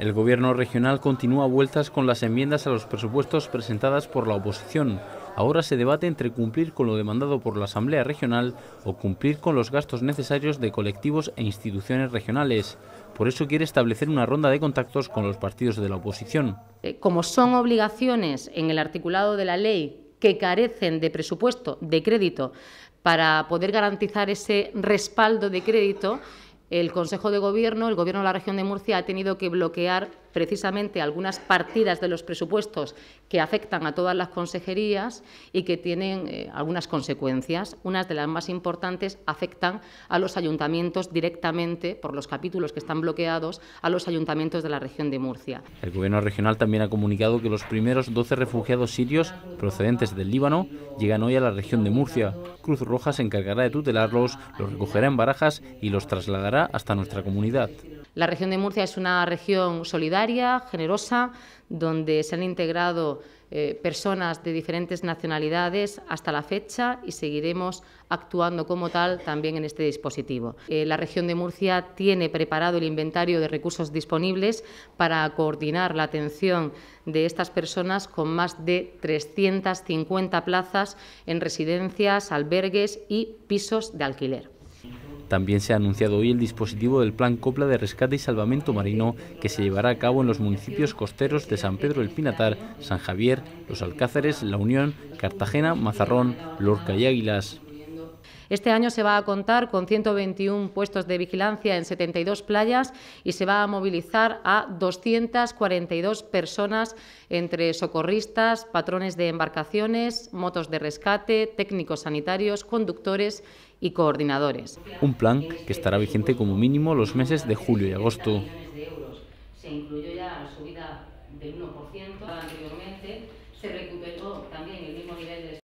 El gobierno regional continúa vueltas con las enmiendas a los presupuestos presentadas por la oposición. Ahora se debate entre cumplir con lo demandado por la Asamblea Regional o cumplir con los gastos necesarios de colectivos e instituciones regionales. Por eso quiere establecer una ronda de contactos con los partidos de la oposición. Eh, como son obligaciones en el articulado de la ley que carecen de presupuesto, de crédito, para poder garantizar ese respaldo de crédito, el Consejo de Gobierno, el Gobierno de la región de Murcia ha tenido que bloquear precisamente algunas partidas de los presupuestos que afectan a todas las consejerías y que tienen eh, algunas consecuencias. Unas de las más importantes afectan a los ayuntamientos directamente, por los capítulos que están bloqueados, a los ayuntamientos de la región de Murcia. El Gobierno regional también ha comunicado que los primeros 12 refugiados sirios procedentes del Líbano llegan hoy a la región de Murcia. Cruz Roja se encargará de tutelarlos, los recogerá en barajas y los trasladará hasta nuestra comunidad. La región de Murcia es una región solidaria generosa, donde se han integrado eh, personas de diferentes nacionalidades hasta la fecha y seguiremos actuando como tal también en este dispositivo. Eh, la región de Murcia tiene preparado el inventario de recursos disponibles para coordinar la atención de estas personas con más de 350 plazas en residencias, albergues y pisos de alquiler. También se ha anunciado hoy el dispositivo del Plan Copla de Rescate y Salvamento Marino que se llevará a cabo en los municipios costeros de San Pedro del Pinatar, San Javier, Los Alcáceres, La Unión, Cartagena, Mazarrón, Lorca y Águilas. Este año se va a contar con 121 puestos de vigilancia en 72 playas y se va a movilizar a 242 personas entre socorristas, patrones de embarcaciones, motos de rescate, técnicos sanitarios, conductores y coordinadores. Un plan que estará vigente como mínimo los meses de julio y agosto. se recuperó también el mismo nivel de